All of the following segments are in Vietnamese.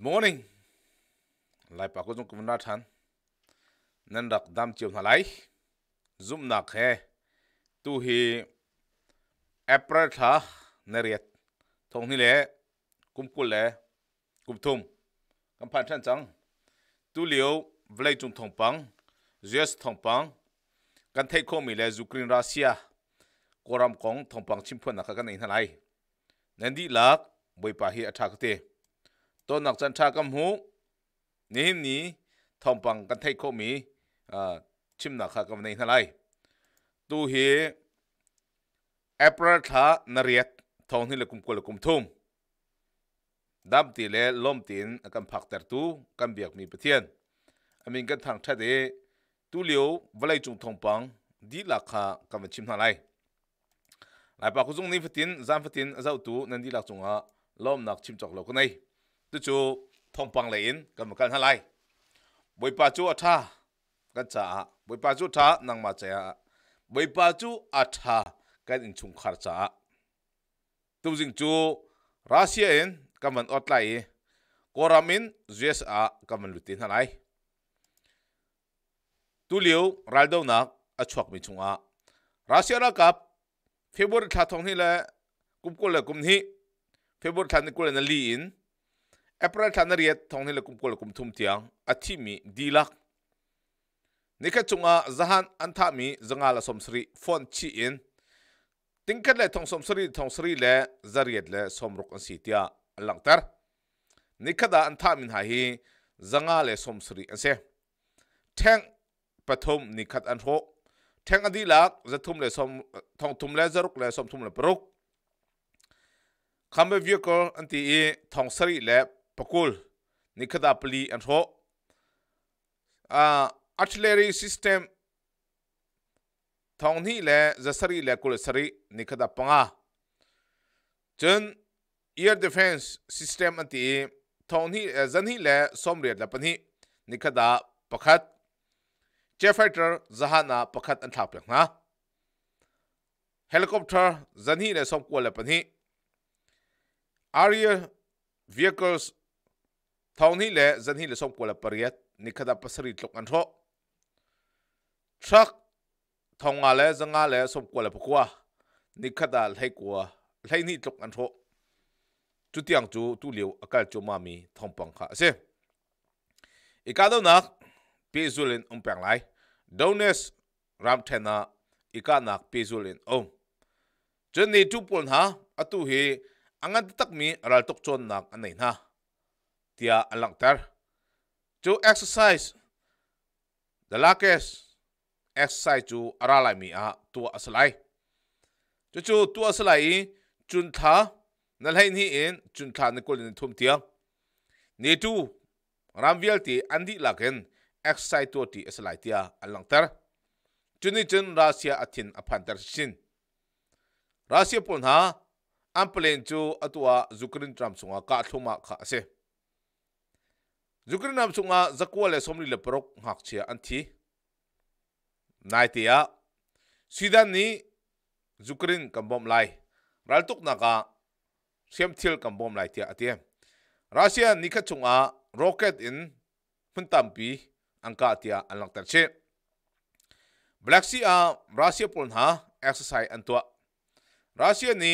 Good morning. Lại bà cô dung cùng nát hắn. Nên đặc đam chiều thả lấy. Zoom nạc hè. Tu hi. April thả. Nè riết. Thông hi lệ. Cung cú lệ. Cung thùng. Cầm phản chân chẳng. Tu liu Vlei chung thông băng. Duyết thông băng. Cần thay khô mì lệ Ukraine Russia. Cô ram kong thông băng chim phân nạc gần in thả lấy. Nên đi lạc. Bồi bà hi ạ thạc ตัวหนักจันทากำหูนี่หิมนี้ทอมปังกันไทยโคมีอ่าชิมหนักค่ะกับในทลายตูเฮแอปเปิลทานเรียตทองนี่ละกุมกุละกุมทุ่มดับตีเล่ล้มตีนกันผักแต่ตูกันเบียกมีประเทียนอามินกันทางชาเดตูเลียววลัยจุงทองปังดีลักค่ะกับชิมทลายหลายปากคุณจงนี่ฟตินจามฟตินเจ้าตูนันดีลักจงอ่ะล้อมหนักชิมจอกเราก็ใน tu chu thông bằng lấy in cần một cần hai lại bồi ba chú ở tha cần trả bồi ba chú tha năng mà trả bồi ba chú ở tha cần in chung khar trả tu dinh chú Russia in cần mình ốt lại Koramin USA cần mình lutin hai lại tu liu raldo đâu nak a chuak mi chung a Russia ra cặp February thà thông hi là cũng có là cũng hi February thà ni cũng là li in April thanariat thongni le kumkol kum thum tiang athimi dilak nikha chunga zahan antha mi zanga la somsri phone chi in tingkat le thong somsri thong sri le zariat le somruk an sitia langtar nikha da antha min ha hi zanga le somsri ase theng pathom nikhat an ro theng adilak zathum le som thong thum le zaruk le som thum le prok kambe vehicle anti e thong sri le pakul nikhada pali an ho uh, artillery system thong ni le zasari le kul sari nikhada panga chen air defense system anti thong ni eh, zani le somre la pani nikhada pakhat jet fighter zahana pakhat an thap ha helicopter zani le som kul la pani aerial vehicles thong hi le zan hi le som ko la pariat ni khada pasari tlok an tho thrak thong nga le zanga le som ko la pakwa ni khada lhai kwa lhai ni tlok an tho chu tiang chu tu liu akal chu ma mi thong pang kha se e ka do nak pe zulin um pang lai dones ram thena e ka nak pe zulin om chen ni tu pon ha atu hi angan tak mi ral tok chon nak anei na tia an lang tar chu exercise the lakes exercise chu aralai mi a tu asalai chu chu tu asalai chun tha na lai ni in chun tha na kolin thum tia ni tu ramvial ti andi laken exercise tu ti asalai tia an lang tar chuni chun rasia athin aphan tar sin rasia pon ha amplen chu atwa zukrin tram sunga ka thuma kha ase zukri nam chunga zakwa le somli le porok ngak chia an thi nai tia sidan ni zukrin kambom lai ral tuk na ka siam thil kambom lai tia atia russia ni kha chunga rocket in phuntam pi angka tia anlak tar che black sea a russia pon ha exercise antwa russia ni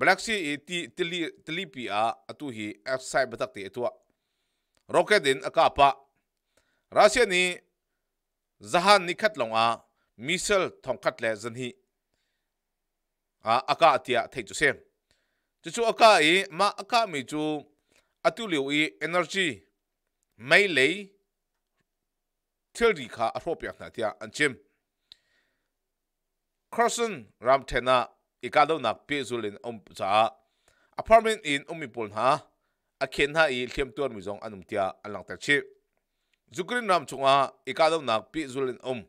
black sea ti tili tili pi a atu hi exercise batak ti atwa rocket in akapa russia ni zahan nikhat khat longa missile thong khat le zan hi a aka atia thei chu sem chu chu aka i ma aka mi chu atuliu i energy mai lei thilri kha a hropya na tia anchim Carson Ramthena ikadaw nak zulin om um sa apartment in umipol ha akhen ha i thiam tuan mi zong anum tia alang tar chi zukrin ram chunga ikadaw nak pi zulin um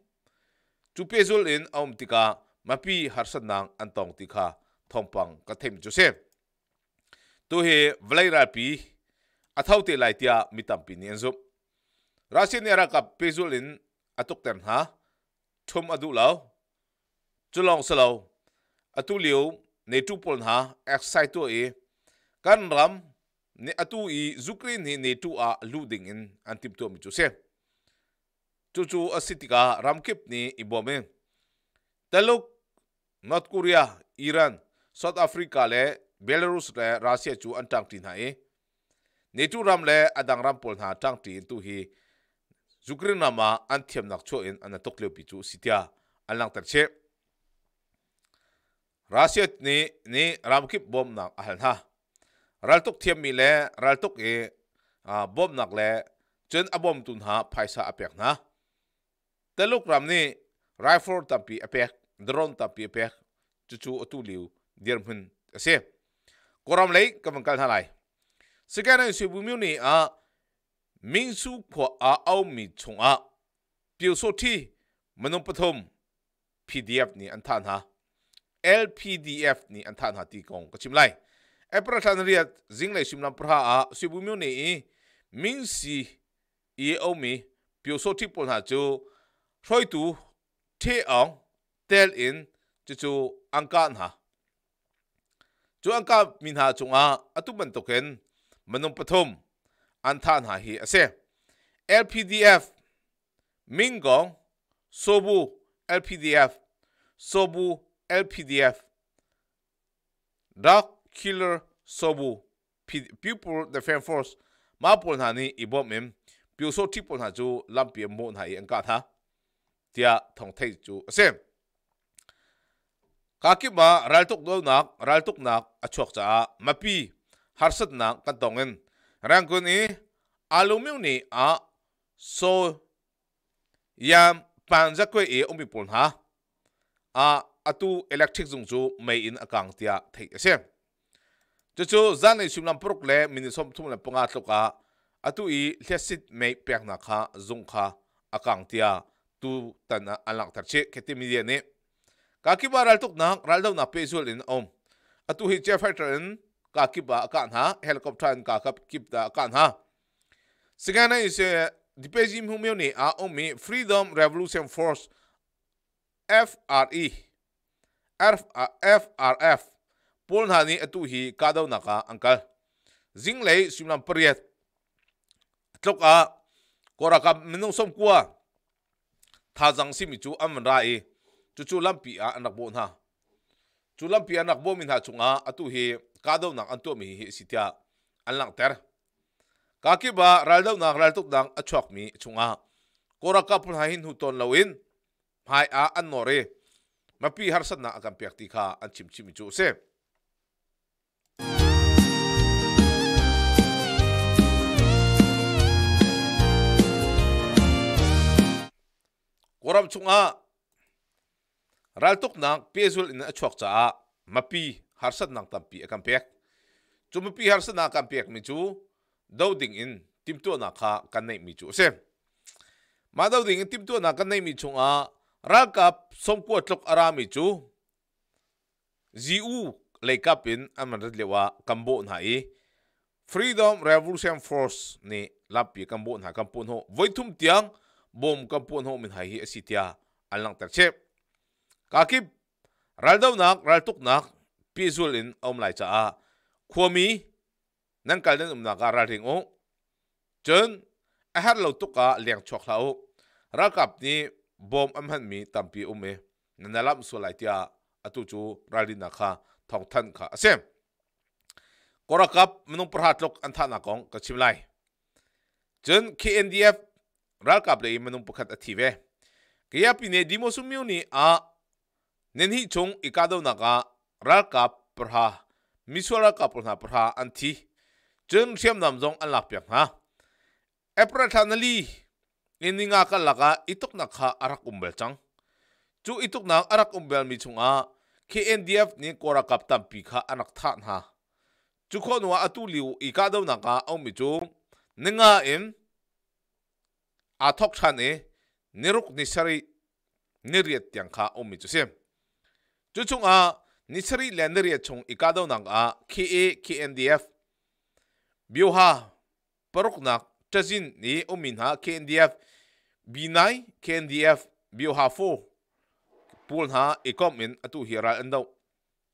chu pi zulin um tika mapi harsat nang antong tika thompang ka them chu se tu he vlaira pi athau te lai tia mitam pi ni enzu rasin era ka pi zulin atuk ten ha thum adu lao chulong salo atu liu ne tu pol ha Excite to e kan ram ne atu i Ukraine he ne tu a luding in antim tu mi chu se chu chu asitika ramkip ni ibome taluk north korea iran south africa le belarus le russia chu antang tin hai e. ne tu ram le adang ram pol na tang tin tu hi Ukraine nama anthem nak cho in anatok le pi chu sitia alang tar che Russia ni ni ramkip bom nak ahal ha รัลตุกเทียมมีแลรัลตุกเออาบอมนักแลจนอบอมตุนหาไพซาอเปกนะแต่ลูกรำนี่ไรฟอร์ตัมปีอเปกดรอนตัมปีอเปกจู่จู่อตูลิวเดียร์มันเสียกรามเลยกำลังกันทลายสแกนในสิบุมิวนี่อ่ะมิงสูขวอาเอามีชงอะเปียวโซที่มนุทม์ปฐมเอฟนี่อันทานฮะเอลพีดีเอฟนี่อันทานฮะตีกองก็ชิมไล่เอพราทันเรียดจิงเลยชิมลำพระอาสิบุมยวนี่มิงสีเอโอมีพิวโซที่ปนหาจูรอยตูเทอองเตลอินจูจูอังกานหาจูอังกามินหาจงอาอตุมันตกเห็นมันนงปฐมอันทานหาฮีเอเซ LPDF มิงกองโซบู LPDF โซบู LPDF ดัก killer sobu pupil the fan force ma pol na ni i bom mem piu so ti pol na chu lam pi mo na i an ka tha tia thong thei chu asem ka ki ma ral tuk do nak ral tuk nak a chok cha ma pi har sat na kan tong en rang kun i alumium ni a so yam pan ja ko e um bi ha a atu electric zung chu mai in akang tia thei asem จจู่จานในชุมลำปรุกเล่มินิสมทุ่มลำปงอาตุกะอตุอีเลียสิทธ์ไม่เปียกนักฮะจุงฮะอากังเตียตูตันอันหลักทัดเชคเคติมิเดียนี่กาคิบารัลตุกนักรัลดาวนับเปซูลินอมอตุฮิเจฟเฟอร์ตันกาคิบาอาการฮะเฮลิคอปเตอร์กาคับกิบตาอาการฮะสิ่งนั้นอิเดิเปจิมฮุมยนี่อาอมีฟรีดอมเรเอลูชันฟอร์ r FRE FRF pol na ni atu hi kadaw na ka uncle zing lei simlam periat tlok a kora ka minung som kwa tha jang si mi chu am rai chu chu lampi a anak bo na chu lampi anak bo min ha chunga atu hi kadaw na antu mi hi sitia anlang ter ka ki ba ral daw na ral tuk dang achok mi chunga kora ka pul hin hu ton lawin hai a an nore mapi harsan na akam piak ti kha an chim chim chu se waram chunga ral tuk nang pezul in achok cha mapi harsat nang tampi akam pek chu mapi harsat na kam pek mi chu ding in tim tu na kha kan nei mi chu se ma ding in tim tu na kan nei mi chunga ral kap som ko tlok ara mi chu zi u lekap in amrat lewa kambo na i freedom revolution force ni lapi kambo na kampun ho voithum tiang bom kampon ho min hai hi asitia alang tar chep kakip ral dau nak ral tuk nak pi zul in om lai cha a khomi nang kal den um na ka ral ring o chen a har lo tuk ka leng chok la o ra kap ni bom am han mi tampi um me nanalam so lai tia atu chu ral din na kha thong than kha asem korakap manung parhat lok an thana kong ka chim lai chen kndf 랄까브레이 만웅 북한 아티베 그야 비네 디모수미오니 아 넨히 종 이까도나가 랄까 브라 미수랄까 브라 브라 안티 전 시험 남종 안락병하 에프라타널리 이닝아 깔라가 이톡나카 아락움벨짱 주 이톡나 아락움벨 미충아 KNDF ni kora kaptam pika anak than ha chu khonwa atu liu i ka do na ka au mi chu ninga in อาทกชันเอนิรุกนิสรีนิเรียตยังข้าอมมิจุเสียมจุดชงอานิสรีแลนเรียชงอีกาดนังอาคีเอคีเอ็นดีเอฟบิวฮาปรุกนักจะจินนี่อมมินฮาคีเอ็นดีเอฟบีไนคีเอ็นดีเอฟบิวฮาโฟปูนฮาอีกอมินอตุฮิราอันดาว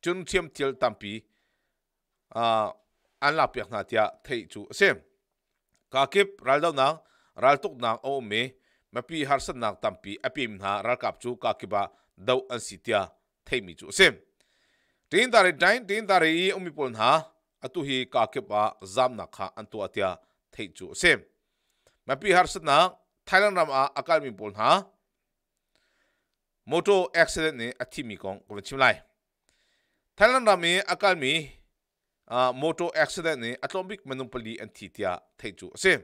จุนเทียมเทียลตัมปีอ่าอันลับยักนาเตียเทจูเสียมกาคิบรัลดาวนัง ral tuk nang o me mapi har san nak tampi apim na ral kap chu ka kiba dau an sitia theimi chu sem tin dare dain tin dare i umi pol na atu hi ka kiba zam na kha an tu atia thei chu sem mapi har san na thailand ram a akal mi pol na moto accident ne athimi kong ko chim lai thailand ram mi akal mi moto accident ne atomic manupali an thitia thei chu sem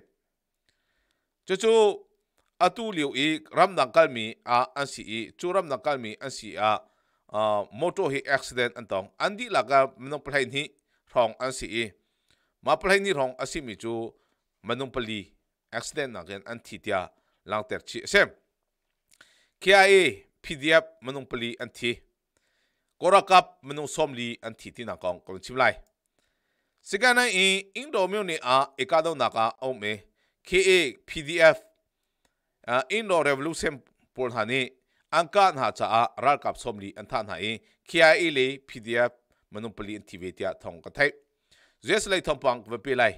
จู่ๆอาตูเลียวอีกรมดังกลมีอาอันสีอีจู่รัมดังกลมีอันสีอาอมอเตอร์ฮออกซิเนต์อันตองอันดีลักก็มันต้องพลายนี่รองอันสีอีมาพลายนี่รองอันสีมีจู่มันต้องพลีอกซิเนต์นักเรียนอันที่เดียหลังเตอร์ชีเซมคียอพีดีเอฟมันต้องพลีอันที่กรักับมันต้องสมลีอันที่ที่นักกองกลุ่มชิมไลสิ่งนั้นเองอินโดมิวเนียเอกาดูนักอาอเม À, KA PDF uh, Indo Revolution Polhani angkan ha cha a ral kap som li an than hai KIA le PDF manum pali an tivetia thong ka thai zes lai thong pang ve pe lai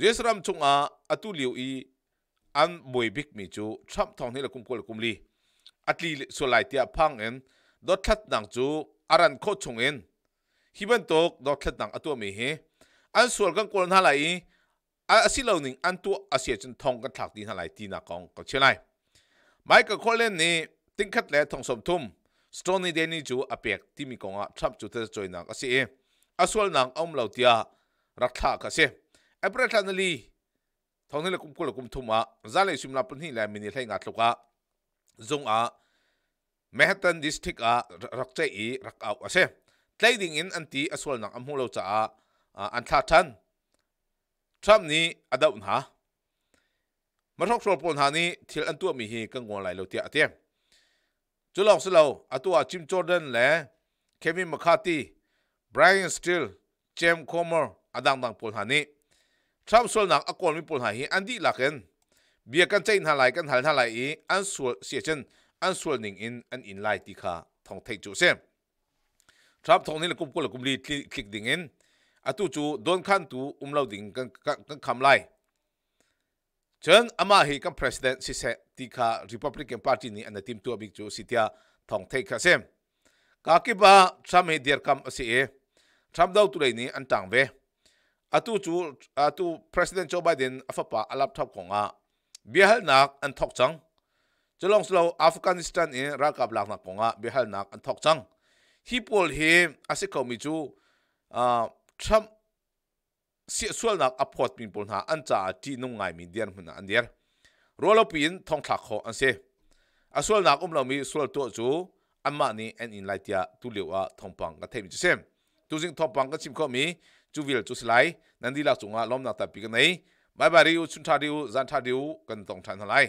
zes ram chung a atu liu i an boi bik mi chu tham thong ni la kum kol kum li atli so lai tia phang en dot that nang chu aran kho chung en hiban tok dot that nang atu mi he an sol kan kol na lai อาศิลนิงอันตัวอาศัยจนทองกันถักดีเท่าไรดีนักกองก็เช่นไรไม่ก็คนเล่นนี้ติงคัดแหล่ทองสมทุมสตรอนี่เดนี่จูอาเปียกที่มีกองอาทรัพย์จุดเตะจอยนักอาศัยเออาศัลนังอมเหล่าเดียรักษาก็เสียเอเบรตันลีทองนี่เลยกุมกุลกุมทุ่มอ่ะจาเลยชิมลับพนี่แหล่มินิเทงัดลูกอาจงอาะแมฮัตตนดิสติกอารักใจอีรักเอาอาศัยใจดิ่งอินอันทีอาศัลนังอมหูเราจ้าอ่อันทัดทันทรัมป์นี้อดาอุนหามาทอกสวดปนหานี้ทิลอันตัวมีฮีกังวลไหลาลเตียเตียจุลอกสลาวอตัวจิมจอร์แดนและเควินมคคาตีไบรอันสติลเจมคอมเมอร์อดังดังปนหานี้ทรัมป์สวดหนักอักนมีปนหาฮีอันดีหลักเองเบียกันใจหาไหลกันหาหาไหลอีอันสวนเสียเช่นอันสวนหนึ่งอินอันอินไลติคาทองเทจุเซมทรัมป์ทองนี้ละกุมกุละกุมลีคลิกดิ่งอิน atu chu don khan tu umlo ding kan kan kham kan lai chen ama hi kan president si se tika republican party ni an tim tu abik chu sitia thong thei kha sem ka ki ba tham he der kam si e tham dau tu ni an tang ve atu chu atu president joe biden pa alap thap konga bihal nak an thok chang chelong slo afghanistan in raka blak nak konga bihal nak an thok chang hi pol he ase komi chu a ah, ทรัมสียส่วนนักอภิปรายปุ่นหาอันจ่าจีนุ่งไงมีเดียนหุ่นอันเดียร์รัวลปินทองทักขออันเสียอันส่วนนักอุ้มเรามีส่วนตัวจู่อันมานี่เอ็นอินไลเดียตุเลวะทองปังกับเทมิจเซมตัวสิงทองปังกับชิมข้อมีจูวิลจูสไลนันดีลาสจงอาล้มนักตะปีกันไหนบายบายริวชุนทาริวจันทาริวกันตรงทันทลาย